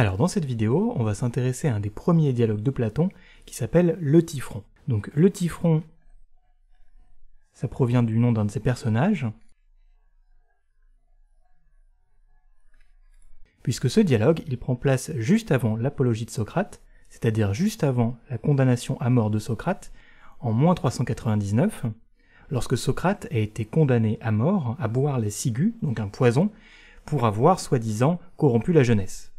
Alors dans cette vidéo, on va s'intéresser à un des premiers dialogues de Platon qui s'appelle le Tifron. Donc le Tifron, ça provient du nom d'un de ses personnages, puisque ce dialogue, il prend place juste avant l'apologie de Socrate, c'est-à-dire juste avant la condamnation à mort de Socrate, en moins 399, lorsque Socrate a été condamné à mort à boire les cigus, donc un poison, pour avoir soi-disant corrompu la jeunesse.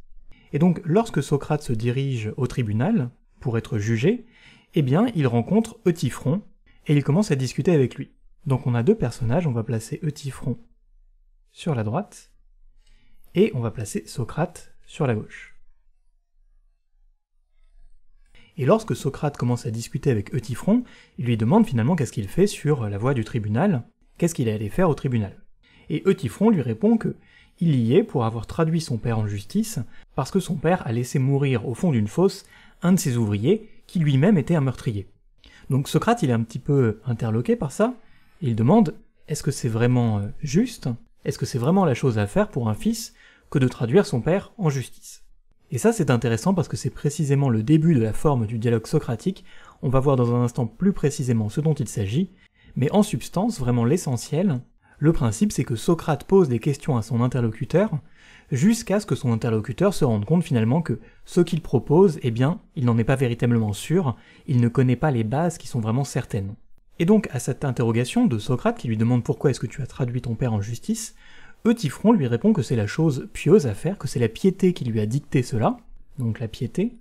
Et donc lorsque Socrate se dirige au tribunal pour être jugé, eh bien il rencontre Eutyphron et il commence à discuter avec lui. Donc on a deux personnages, on va placer Eutyphron sur la droite et on va placer Socrate sur la gauche. Et lorsque Socrate commence à discuter avec Eutyphron, il lui demande finalement qu'est-ce qu'il fait sur la voie du tribunal, qu'est-ce qu'il est allé faire au tribunal. Et Eutyphron lui répond que il y est pour avoir traduit son père en justice, parce que son père a laissé mourir au fond d'une fosse un de ses ouvriers, qui lui-même était un meurtrier. Donc Socrate, il est un petit peu interloqué par ça, et il demande, est-ce que c'est vraiment euh, juste Est-ce que c'est vraiment la chose à faire pour un fils que de traduire son père en justice Et ça c'est intéressant parce que c'est précisément le début de la forme du dialogue socratique, on va voir dans un instant plus précisément ce dont il s'agit, mais en substance, vraiment l'essentiel, le principe, c'est que Socrate pose des questions à son interlocuteur jusqu'à ce que son interlocuteur se rende compte finalement que ce qu'il propose, eh bien, il n'en est pas véritablement sûr, il ne connaît pas les bases qui sont vraiment certaines. Et donc, à cette interrogation de Socrate qui lui demande pourquoi est-ce que tu as traduit ton père en justice, Eutyphron lui répond que c'est la chose pieuse à faire, que c'est la piété qui lui a dicté cela, donc la piété.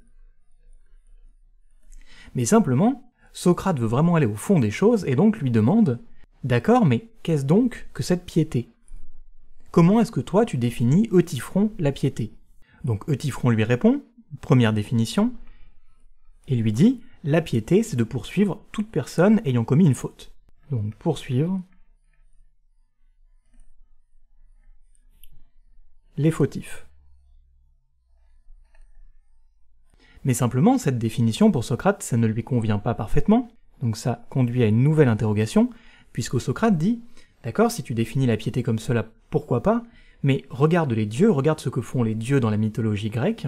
Mais simplement, Socrate veut vraiment aller au fond des choses et donc lui demande D'accord, mais qu'est-ce donc que cette piété Comment est-ce que toi tu définis Eutyphron la piété Donc Eutyphron lui répond, première définition, et lui dit La piété, c'est de poursuivre toute personne ayant commis une faute. Donc poursuivre les fautifs. Mais simplement, cette définition pour Socrate, ça ne lui convient pas parfaitement, donc ça conduit à une nouvelle interrogation, puisque Socrate dit D'accord, si tu définis la piété comme cela, pourquoi pas, mais regarde les dieux, regarde ce que font les dieux dans la mythologie grecque,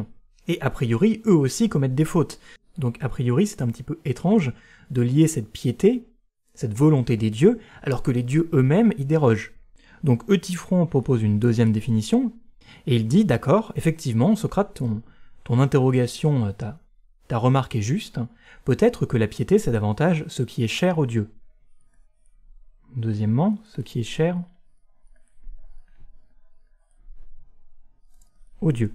et a priori, eux aussi commettent des fautes. Donc a priori, c'est un petit peu étrange de lier cette piété, cette volonté des dieux, alors que les dieux eux-mêmes y dérogent. Donc Eutiphron propose une deuxième définition, et il dit, d'accord, effectivement, Socrate, ton, interrogation, ta remarque est juste, peut-être que la piété, c'est davantage ce qui est cher aux dieux. Deuxièmement, ce qui est cher aux dieux.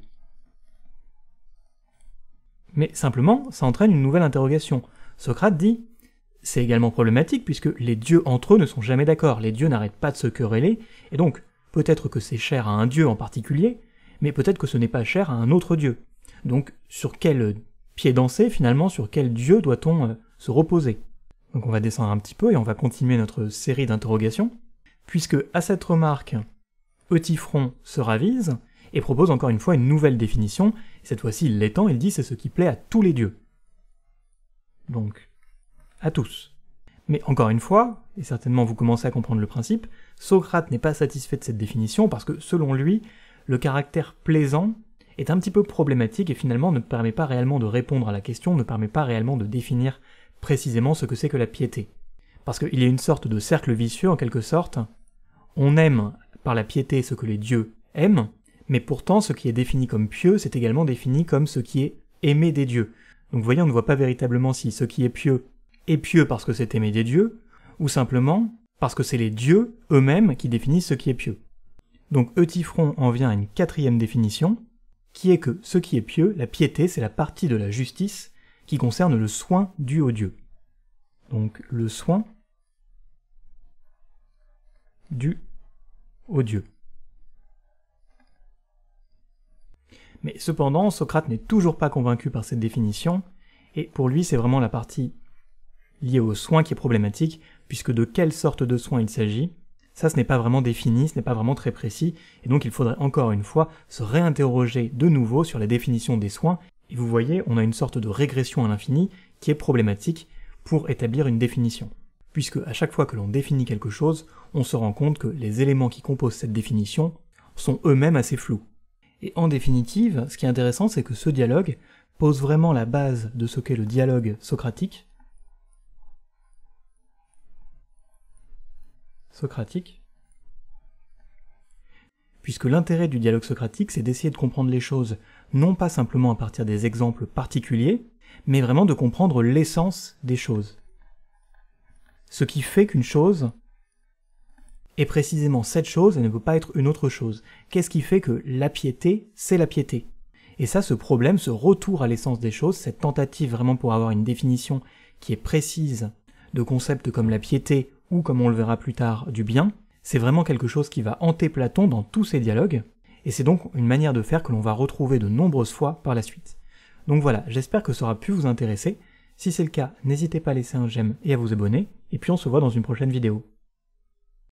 Mais simplement, ça entraîne une nouvelle interrogation. Socrate dit C'est également problématique puisque les dieux entre eux ne sont jamais d'accord, les dieux n'arrêtent pas de se quereller, et donc peut-être que c'est cher à un dieu en particulier, mais peut-être que ce n'est pas cher à un autre dieu. Donc sur quel pied danser finalement, sur quel dieu doit-on euh, se reposer donc on va descendre un petit peu et on va continuer notre série d'interrogations, puisque à cette remarque, Eutifron se ravise et propose encore une fois une nouvelle définition, cette fois-ci il l'étend, il dit c'est ce qui plaît à tous les dieux. Donc, à tous. Mais encore une fois, et certainement vous commencez à comprendre le principe, Socrate n'est pas satisfait de cette définition parce que selon lui, le caractère plaisant est un petit peu problématique et finalement ne permet pas réellement de répondre à la question, ne permet pas réellement de définir précisément ce que c'est que la piété. Parce qu'il y a une sorte de cercle vicieux en quelque sorte. On aime par la piété ce que les dieux aiment, mais pourtant ce qui est défini comme pieux, c'est également défini comme ce qui est aimé des dieux. Donc vous voyez, on ne voit pas véritablement si ce qui est pieux est pieux parce que c'est aimé des dieux, ou simplement parce que c'est les dieux eux-mêmes qui définissent ce qui est pieux. Donc Eutyphron en vient à une quatrième définition, qui est que ce qui est pieux, la piété, c'est la partie de la justice qui concerne le soin dû aux dieux. Donc le soin dû aux dieux. Mais cependant, Socrate n'est toujours pas convaincu par cette définition, et pour lui c'est vraiment la partie liée au soin qui est problématique, puisque de quelle sorte de soin il s'agit, ça ce n'est pas vraiment défini, ce n'est pas vraiment très précis, et donc il faudrait encore une fois se réinterroger de nouveau sur la définition des soins et vous voyez, on a une sorte de régression à l'infini qui est problématique pour établir une définition. Puisque à chaque fois que l'on définit quelque chose, on se rend compte que les éléments qui composent cette définition sont eux-mêmes assez flous. Et en définitive, ce qui est intéressant, c'est que ce dialogue pose vraiment la base de ce qu'est le dialogue socratique. Socratique. Puisque l'intérêt du dialogue socratique, c'est d'essayer de comprendre les choses non pas simplement à partir des exemples particuliers, mais vraiment de comprendre l'essence des choses. Ce qui fait qu'une chose est précisément cette chose, et ne peut pas être une autre chose. Qu'est-ce qui fait que la piété, c'est la piété Et ça, ce problème, ce retour à l'essence des choses, cette tentative vraiment pour avoir une définition qui est précise de concepts comme la piété ou, comme on le verra plus tard, du bien, c'est vraiment quelque chose qui va hanter Platon dans tous ses dialogues, et c'est donc une manière de faire que l'on va retrouver de nombreuses fois par la suite. Donc voilà, j'espère que ça aura pu vous intéresser. Si c'est le cas, n'hésitez pas à laisser un j'aime et à vous abonner, et puis on se voit dans une prochaine vidéo.